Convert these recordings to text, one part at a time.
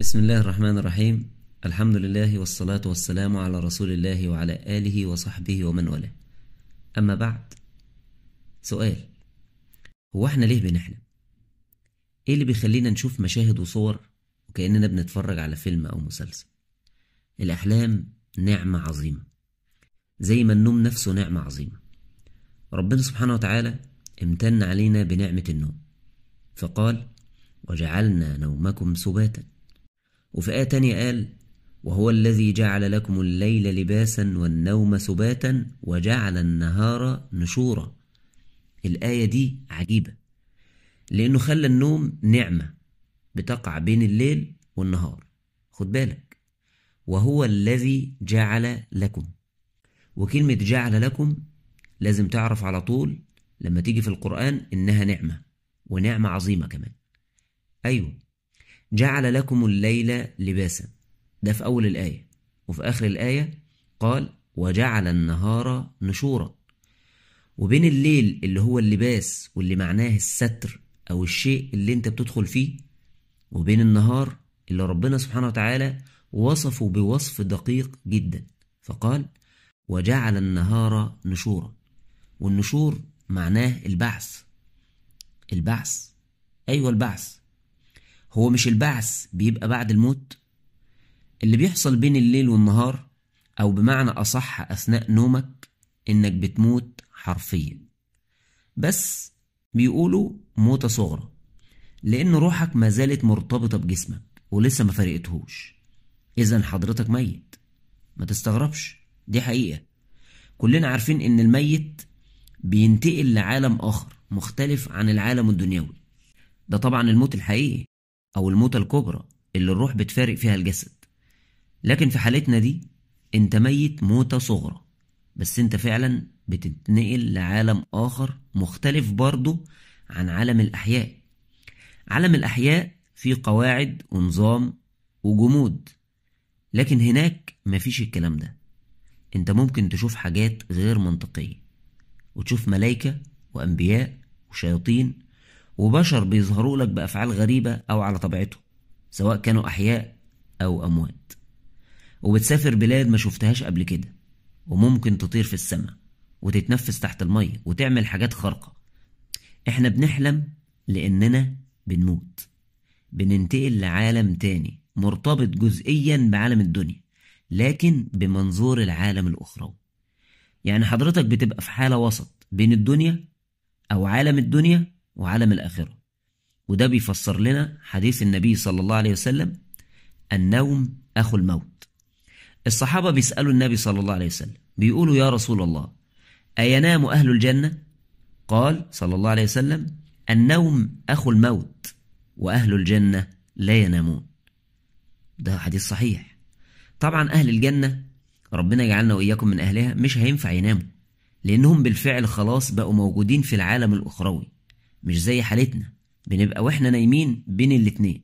بسم الله الرحمن الرحيم الحمد لله والصلاة والسلام على رسول الله وعلى آله وصحبه ومن والاه أما بعد سؤال هو احنا ليه بنحلم؟ ايه اللي بيخلينا نشوف مشاهد وصور وكأننا بنتفرج على فيلم أو مسلسل؟ الأحلام نعمة عظيمة زي ما النوم نفسه نعمة عظيمة ربنا سبحانه وتعالى امتن علينا بنعمة النوم فقال وجعلنا نومكم سباتا وفي آية تانية قال وهو الذي جعل لكم الليل لباسا والنوم سباتا وجعل النهار نشورا الآية دي عجيبة لأنه خلى النوم نعمة بتقع بين الليل والنهار خد بالك وهو الذي جعل لكم وكلمة جعل لكم لازم تعرف على طول لما تيجي في القرآن إنها نعمة ونعمة عظيمة كمان أيوه جعل لكم الليل لباسا ده في أول الآية وفي آخر الآية قال وجعل النهار نشورا وبين الليل اللي هو اللباس واللي معناه الستر أو الشيء اللي أنت بتدخل فيه وبين النهار اللي ربنا سبحانه وتعالى وصفه بوصف دقيق جدا فقال وجعل النهار نشورا والنشور معناه البعث البعث أيوة البعث هو مش البعث بيبقى بعد الموت اللي بيحصل بين الليل والنهار أو بمعنى أصح أثناء نومك إنك بتموت حرفيا بس بيقولوا موتة صغرى لأن روحك ما زالت مرتبطة بجسمك ولسه ما فرقتهوش إذا حضرتك ميت ما تستغربش دي حقيقة كلنا عارفين إن الميت بينتقل لعالم آخر مختلف عن العالم الدنيوي ده طبعا الموت الحقيقي أو الموتة الكبرى اللي الروح بتفارق فيها الجسد لكن في حالتنا دي أنت ميت موتة صغرى بس أنت فعلا بتتنقل لعالم آخر مختلف برضه عن عالم الأحياء عالم الأحياء فيه قواعد ونظام وجمود لكن هناك مفيش الكلام ده انت ممكن تشوف حاجات غير منطقية وتشوف ملايكة وأنبياء وشياطين وبشر بيظهروا لك بأفعال غريبة أو على طبيعتهم سواء كانوا أحياء أو أموات وبتسافر بلاد ما شفتهاش قبل كده وممكن تطير في السماء وتتنفس تحت المية وتعمل حاجات خارقة احنا بنحلم لأننا بنموت بننتقل لعالم تاني مرتبط جزئيا بعالم الدنيا لكن بمنظور العالم الأخروي يعني حضرتك بتبقى في حالة وسط بين الدنيا أو عالم الدنيا وعالم الآخرة وده بيفسر لنا حديث النبي صلى الله عليه وسلم النوم أخو الموت الصحابة بيسألوا النبي صلى الله عليه وسلم بيقولوا يا رسول الله أينام أهل الجنة؟ قال صلى الله عليه وسلم النوم أخو الموت وأهل الجنة لا ينامون ده حديث صحيح طبعا أهل الجنة ربنا يجعلنا وإياكم من أهلها مش هينفع يناموا لأنهم بالفعل خلاص بقوا موجودين في العالم الأخروي مش زي حالتنا بنبقى واحنا نايمين بين الاتنين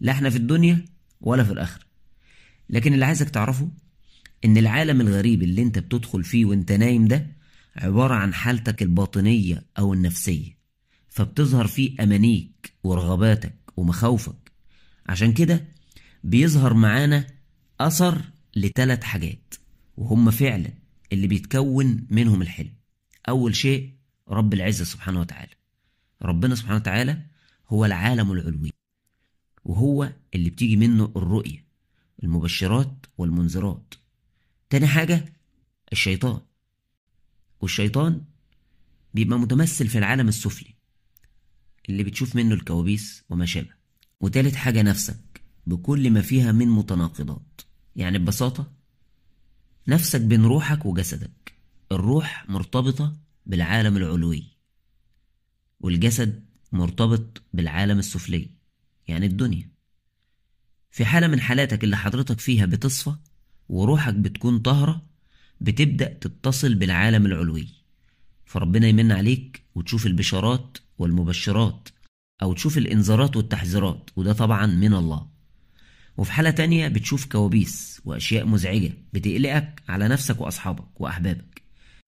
لا احنا في الدنيا ولا في الاخره لكن اللي عايزك تعرفه ان العالم الغريب اللي انت بتدخل فيه وانت نايم ده عباره عن حالتك الباطنيه او النفسيه فبتظهر فيه امانيك ورغباتك ومخاوفك عشان كده بيظهر معانا اثر لثلاث حاجات وهم فعلا اللي بيتكون منهم الحلم اول شيء رب العزه سبحانه وتعالى ربنا سبحانه وتعالى هو العالم العلوي وهو اللي بتيجي منه الرؤية المبشرات والمنذرات تاني حاجة الشيطان والشيطان بيبقى متمثل في العالم السفلي اللي بتشوف منه الكوابيس وما شابه وتالت حاجة نفسك بكل ما فيها من متناقضات يعني ببساطة نفسك بين روحك وجسدك الروح مرتبطة بالعالم العلوي والجسد مرتبط بالعالم السفلي يعني الدنيا في حالة من حالاتك اللي حضرتك فيها بتصفى وروحك بتكون طاهرة بتبدأ تتصل بالعالم العلوي فربنا يمن عليك وتشوف البشارات والمبشرات أو تشوف الإنذارات والتحذيرات وده طبعا من الله وفي حالة تانية بتشوف كوابيس وأشياء مزعجة بتقلقك على نفسك وأصحابك وأحبابك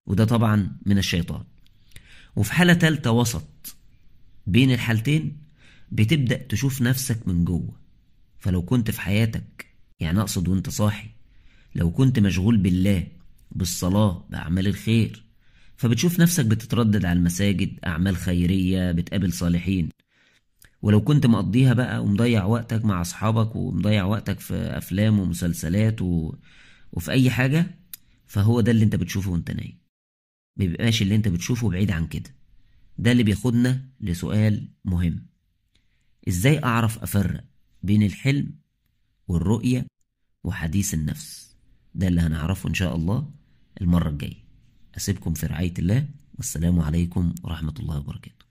وده طبعا من الشيطان وفي حالة تالتة وسط بين الحالتين بتبدأ تشوف نفسك من جوه فلو كنت في حياتك يعني أقصد وأنت صاحي لو كنت مشغول بالله بالصلاة بأعمال الخير فبتشوف نفسك بتتردد على المساجد أعمال خيرية بتقابل صالحين ولو كنت مقضيها بقى ومضيع وقتك مع أصحابك ومضيع وقتك في أفلام ومسلسلات و... وفي أي حاجة فهو ده اللي أنت بتشوفه وأنت نايم ما بيبقاش اللي انت بتشوفه بعيد عن كده ده اللي بياخدنا لسؤال مهم ازاي اعرف افرق بين الحلم والرؤية وحديث النفس ده اللي هنعرفه ان شاء الله المرة الجاية اسيبكم في رعاية الله والسلام عليكم ورحمة الله وبركاته